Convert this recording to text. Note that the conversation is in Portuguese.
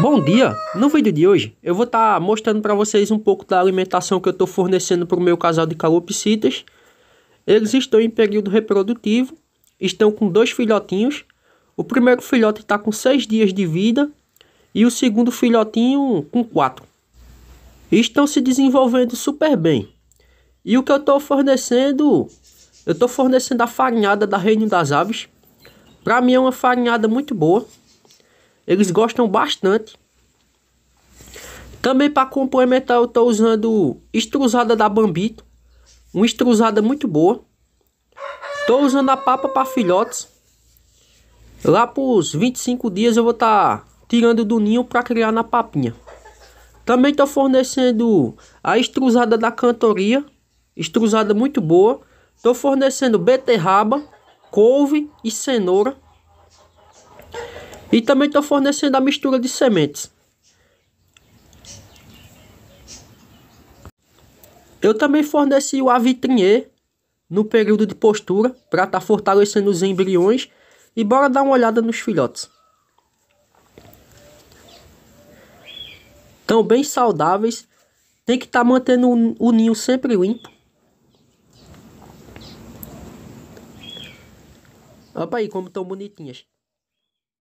Bom dia! No vídeo de hoje eu vou estar tá mostrando para vocês um pouco da alimentação que eu estou fornecendo para o meu casal de calopsitas. Eles estão em período reprodutivo, estão com dois filhotinhos. O primeiro filhote está com seis dias de vida e o segundo filhotinho com quatro. Estão se desenvolvendo super bem. E o que eu estou fornecendo? Eu estou fornecendo a farinhada da Reino das Aves. Para mim é uma farinhada muito boa eles hum. gostam bastante. Também para complementar eu estou usando extrusada da Bambito. Uma extrusada muito boa. Estou usando a papa para filhotes. Lá para os 25 dias eu vou estar tá tirando do ninho para criar na papinha. Também estou fornecendo a extrusada da cantoria. Extrusada muito boa. Estou fornecendo beterraba, couve e cenoura. E também estou fornecendo a mistura de sementes. Eu também forneci o Avitrinier no período de postura para estar tá fortalecendo os embriões e bora dar uma olhada nos filhotes. Estão bem saudáveis, tem que estar tá mantendo o ninho sempre limpo. Olha aí como estão bonitinhas.